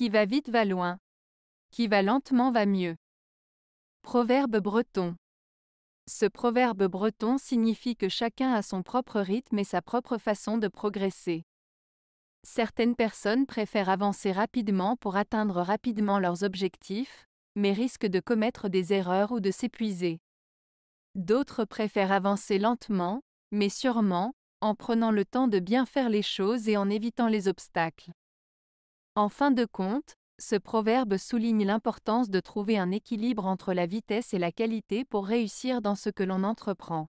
Qui va vite va loin. Qui va lentement va mieux. Proverbe breton. Ce proverbe breton signifie que chacun a son propre rythme et sa propre façon de progresser. Certaines personnes préfèrent avancer rapidement pour atteindre rapidement leurs objectifs, mais risquent de commettre des erreurs ou de s'épuiser. D'autres préfèrent avancer lentement, mais sûrement, en prenant le temps de bien faire les choses et en évitant les obstacles. En fin de compte, ce proverbe souligne l'importance de trouver un équilibre entre la vitesse et la qualité pour réussir dans ce que l'on entreprend.